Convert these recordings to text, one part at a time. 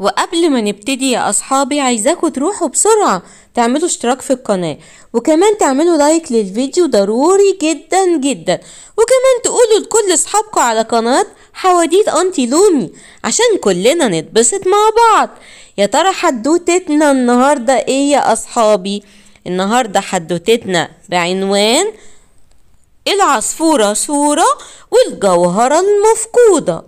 وقبل ما نبتدي يا اصحابي عايزاكوا تروحوا بسرعه تعملوا اشتراك في القناه وكمان تعملوا لايك للفيديو ضروري جدا جدا وكمان تقولوا لكل اصحابكم على قناه حواديت انتي لومي عشان كلنا نتبسط مع بعض يا ترى حدوتتنا النهارده ايه يا اصحابي النهارده حدوتتنا بعنوان العصفورة صورة والجوهرة المفقودة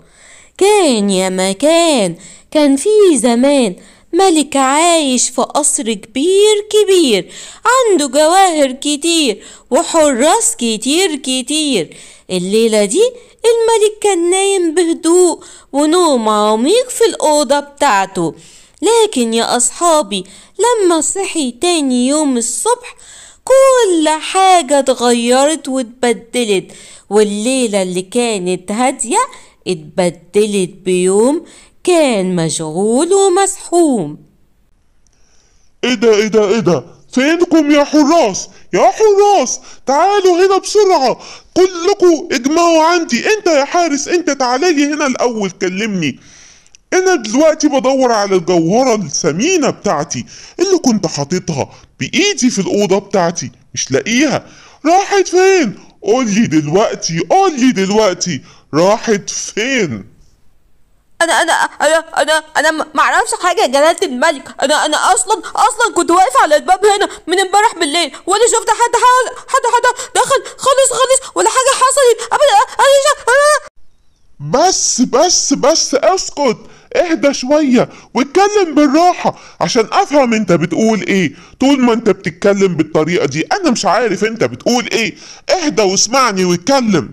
كان يا مكان كان في زمان ملك عايش في قصر كبير كبير عنده جواهر كتير وحراس كتير كتير الليلة دي الملك كان نايم بهدوء ونوم عميق في الأوضة بتاعته لكن يا أصحابي لما صحي تاني يوم الصبح كل حاجة اتغيرت واتبدلت والليلة اللي كانت هادية اتبدلت بيوم كان مشغول ومسحوم ايه ده ايه ده ايه ده فينكم يا حراس يا حراس تعالوا هنا بسرعة كلكم اجمعوا عندي انت يا حارس انت تعالي هنا الاول كلمني انا دلوقتي بدور على الجوهرة الثمينة بتاعتي اللي كنت حاططها بايدي في الأوضة بتاعتي مش لاقيها راحت فين قولي دلوقتي قولي دلوقتي راحت فين انا انا انا انا انا ما اعرفش حاجه يا جلاله الملك انا انا اصلا اصلا كنت واقف على الباب هنا من امبارح بالليل ولا شفت حد حد حد حد دخل خالص خالص ولا حاجه حصلت ابدا بس بس بس اسكت اهدى شوية واتكلم بالراحة عشان افهم انت بتقول ايه طول ما انت بتتكلم بالطريقة دي انا مش عارف انت بتقول ايه اهدى واسمعني واتكلم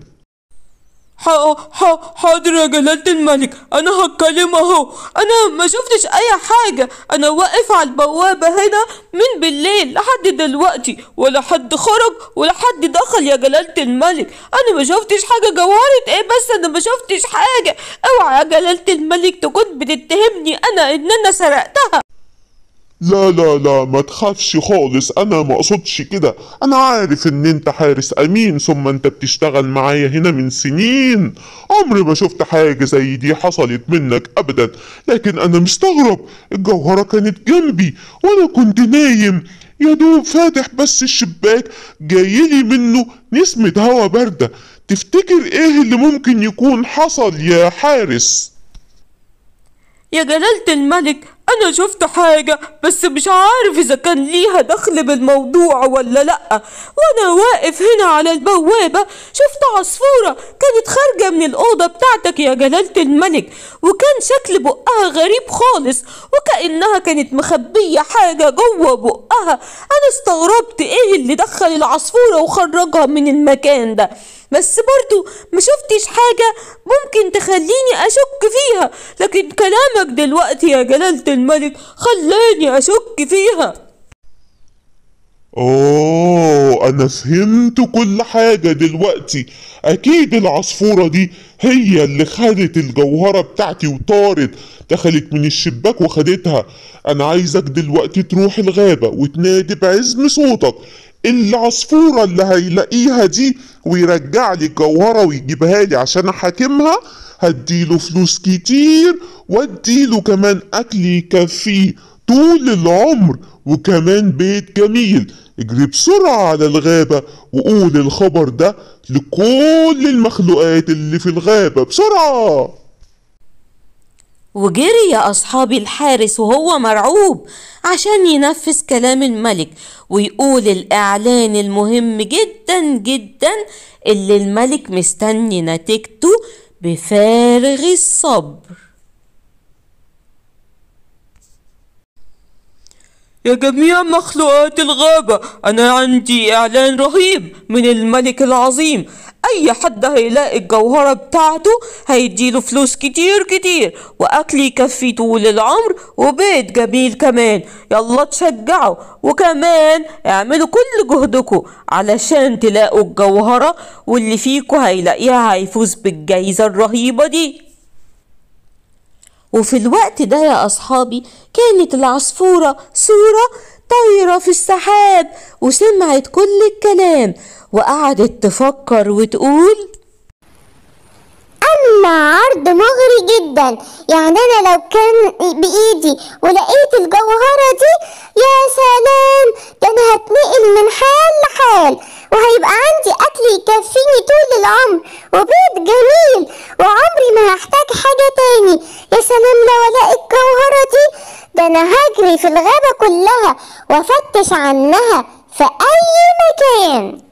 حاضر يا جلالة الملك أنا هتكلم أهو أنا ما شفتش أي حاجة أنا واقف على البوابة هنا من بالليل لحد دلوقتي ولا حد خرج ولا حد دخل يا جلالة الملك أنا ما شفتش حاجة جوارت إيه بس أنا ما شفتش حاجة أوعى يا جلالة الملك تكون بتتهمني أنا إن أنا سرقتها لا لا لا ما تخافش خالص انا ما اقصدش كده انا عارف ان انت حارس امين ثم انت بتشتغل معايا هنا من سنين عمري ما شفت حاجه زي دي حصلت منك ابدا لكن انا مستغرب الجوهره كانت جنبي وانا كنت نايم يا دوب فاتح بس الشباك جايلي منه نسمة هوا باردة تفتكر ايه اللي ممكن يكون حصل يا حارس يا جلالة الملك أنا شفت حاجة بس مش عارف إذا كان ليها دخل بالموضوع ولا لأ وأنا واقف هنا على البوابة شفت عصفورة كانت خارجة من الأوضة بتاعتك يا جلالة الملك وكان شكل بقها غريب خالص وكأنها كانت مخبية حاجة جوه بقها أنا استغربت إيه اللي دخل العصفورة وخرجها من المكان ده بس برضو ما شفتش حاجة ممكن تخليني أشك فيها لكن كلامك دلوقتي يا جلالة الملك خلاني أشك فيها آه أنا فهمت كل حاجة دلوقتي أكيد العصفورة دي هي اللي خدت الجوهرة بتاعتي وطارت دخلت من الشباك وخدتها أنا عايزك دلوقتي تروح الغابة وتنادي بعزم صوتك العصفورة اللي هيلاقيها دي ويرجع لي الجوهرة ويجيبها لي عشان أحاكمها هديله فلوس كتير واديله كمان أكل يكفيه طول العمر وكمان بيت جميل اجري بسرعة على الغابة وقول الخبر ده لكل المخلوقات اللي في الغابة بسرعة وجري يا أصحابي الحارس وهو مرعوب عشان ينفذ كلام الملك ويقول الإعلان المهم جدا جدا اللي الملك مستني نتيجته بفارغ الصبر يا جميع مخلوقات الغابة أنا عندي إعلان رهيب من الملك العظيم اي حد هيلاقي الجوهرة بتاعته هيديله فلوس كتير كتير واكل يكفي طول العمر وبيت جميل كمان يلا تشجعوا وكمان اعملوا كل جهدكم علشان تلاقوا الجوهرة واللي فيكم هيلاقيها هيفوز بالجايزة الرهيبة دي وفي الوقت ده يا أصحابي كانت العصفورة صورة طايرة في السحاب وسمعت كل الكلام وقعدت تفكر وتقول أما عرض مغري جدا يعني أنا لو كان بإيدي ولقيت الجوهرة دي يا سلام ده أنا هتنقل من حال لحال وهيبقى عندي أكل يكفيني طول العمر وبيت جميل وعمري ما هحتاج حاجة تاني يا سلام لو ألاقي الجوهرة دي ده أنا هجري في الغابة كلها وأفتش عنها في أي مكان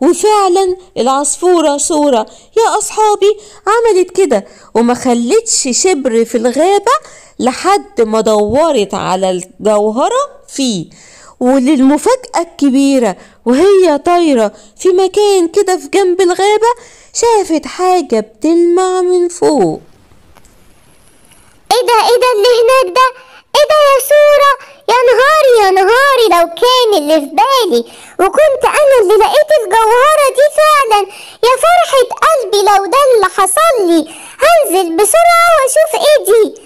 وفعلا العصفورة صورة يا أصحابي عملت كده وما خلتش شبر في الغابة لحد ما دورت على الجوهرة فيه وللمفاجأة الكبيرة وهي طايرة في مكان كده في جنب الغابة شافت حاجة بتلمع من فوق ايه ده ايه ده اللي هناك ده ايه ده يا سورة يا نهاري يا نهاري لو كان اللي في بالي وكنت انا اللي لقيت الجوهرة دي فعلا يا فرحة قلبي لو ده اللي حصل لي هنزل بسرعة واشوف ايه دي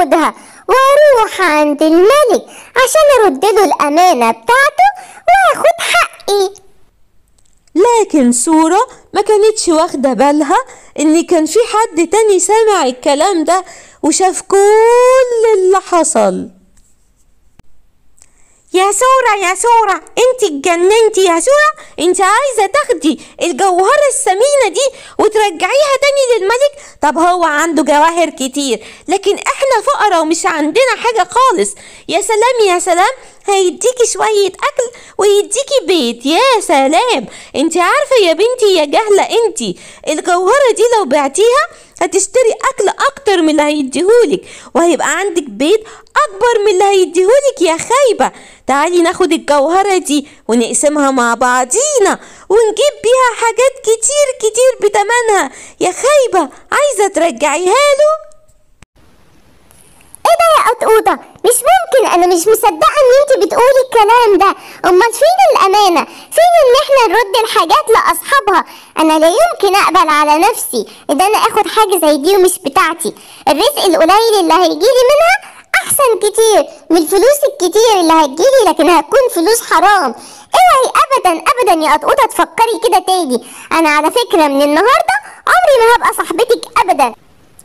ياخدها واروح عند الملك عشان اردله الامانه بتاعته واخد حقي لكن سورة ما كانتش واخدة بالها ان كان في حد تاني سمع الكلام ده وشاف كل اللي حصل يا سورة يا سورة انت اتجننتي يا سورة انت عايزة تاخدي الجوهرة الثمينة دي وترجعيها تاني للملك طب هو عنده جواهر كتير لكن احنا فقراء ومش عندنا حاجة خالص يا سلام يا سلام هيديكي شوية أكل ويديكي بيت يا سلام انت عارفة يا بنتي يا جهلة انت الجوهرة دي لو بعتيها هتشتري اكل اكتر من اللي هيديهولك وهيبقى عندك بيت اكبر من اللي هيديهولك يا خايبه تعالي ناخد الجوهره دي ونقسمها مع بعضينا ونجيب بيها حاجات كتير كتير بتمنها يا خايبه عايزه ترجعيها له ايه ده يا قطقوطه مش ممكن انا مش مصدقه ان انت بتقولي الكلام ده امال فين الامانه فين ان احنا نرد الحاجات لاصحابها انا لا يمكن اقبل على نفسي ان انا اخد حاجه زي دي ومش بتاعتي الرزق القليل اللي هيجيلي منها احسن كتير من الفلوس الكتير اللي هتجيلي لكن هتكون فلوس حرام اوعي ابدا ابدا يا قطقوطه تفكري كده تاني انا على فكره من النهارده عمري ما هبقى صاحبتك ابدا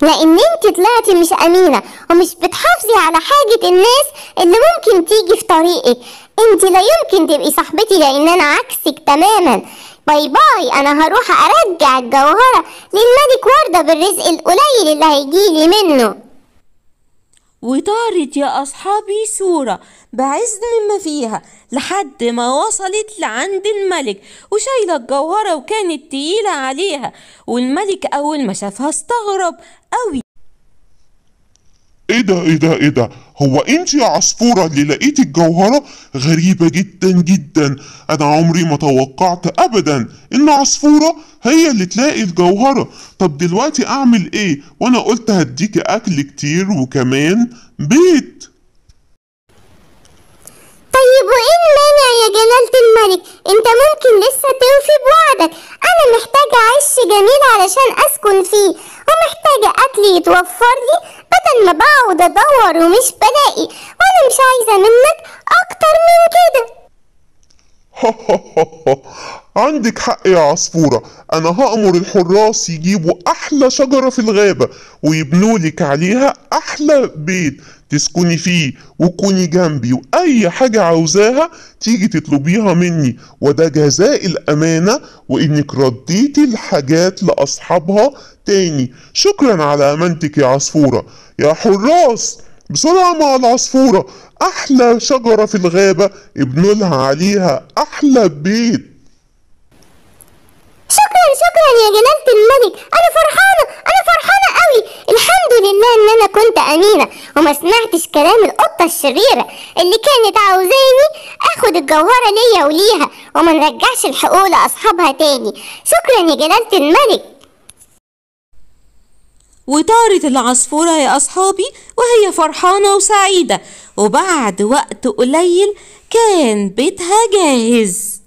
لان انت طلعتي مش امينه ومش بتحافظي على حاجه الناس اللي ممكن تيجي في طريقك انت لا يمكن تبقي صاحبتي لان انا عكسك تماما باي باي انا هروح ارجع الجوهره للملك ورده بالرزق القليل اللي هيجيلي منه وطارت يا أصحابي سورة بعز مما فيها لحد ما وصلت لعند الملك وشايلة الجوهرة وكانت تقيلة عليها والملك أول ما شافها استغرب أوي ايه ده ايه ده ايه ده هو انت يا عصفورة اللي لقيت الجوهرة غريبة جدا جدا انا عمري ما توقعت ابدا ان عصفورة هي اللي تلاقي الجوهرة طب دلوقتي اعمل ايه وانا قلت هديك اكل كتير وكمان بيت طيب وايه المانع يا جلالة الملك انت ممكن لسه توفي بوعدك انا محتاجة عش جميل علشان اسكن فيه ومحتاجة اكل يتوفر لي بدل ما بقعد ادور ومش بلاقي وانا مش عايزه منك اكتر من كده عندك حق يا عصفورة أنا هأمر الحراس يجيبوا أحلى شجرة في الغابة ويبنولك عليها أحلى بيت تسكني فيه وكوني جنبي وأي حاجة عاوزاها تيجي تطلبيها مني وده جزاء الأمانة وإنك رديتي الحاجات لأصحابها تاني شكرا على أمانتك يا عصفورة يا حراس بسرعة مع العصفورة أحلى شجرة في الغابة ابنوا لها عليها أحلى بيت شكرا شكرا يا جلالة الملك أنا فرحانة أنا فرحانة قوي الحمد لله إن أنا كنت أمينة وما سمعتش كلام القطة الشريرة اللي كانت عاوزاني آخد الجوهرة ليا وليها وما نرجعش الحقوق لأصحابها تاني شكرا يا جلالة الملك وطارت العصفورة يا أصحابي وهي فرحانة وسعيدة وبعد وقت قليل كان بيتها جاهز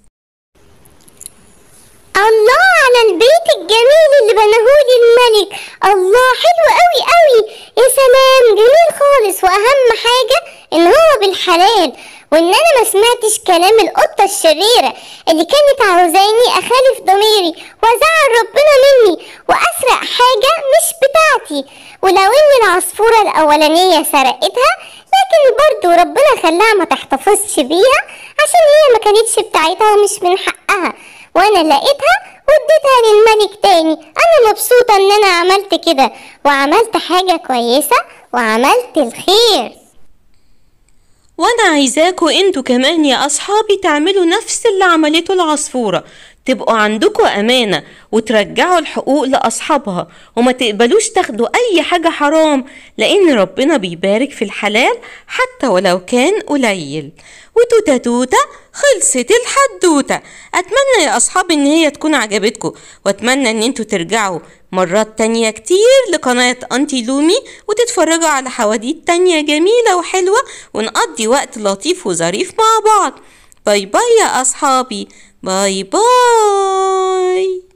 الله على البيت الجميل اللي بناهولي الملك الله حلو قوي قوي يا سلام جميل خالص واهم حاجه ان هو بالحلال وان انا ما سمعتش كلام القطه الشريره اللي كانت عاوزاني اخالف ضميري وازعل ربنا مني واسرق حاجه مش بتاعتي ولو ان العصفوره الاولانيه سرقتها لكن برضو ربنا خلاها ما تحتفظش بيها عشان هي ما كانتش بتاعتها ومش من حقها وانا لقيتها واديتها للملك تاني انا مبسوطه ان انا عملت كده وعملت حاجه كويسه وعملت الخير وانا عايزاكوا انتوا كمان يا اصحابي تعملوا نفس اللي عملته العصفورة تبقوا عندكوا امانة وترجعوا الحقوق لاصحابها وما تقبلوش تاخدوا اي حاجة حرام لان ربنا بيبارك في الحلال حتى ولو كان قليل وتوتة توتة خلصت الحدوتة اتمنى يا اصحابي ان هي تكون عجبتكم واتمنى ان انتوا ترجعوا مرات تانية كتير لقناة أنتي لومي وتتفرجوا على حواديت تانية جميلة وحلوة ونقضي وقت لطيف وظريف مع بعض باي باي يا أصحابي باي باي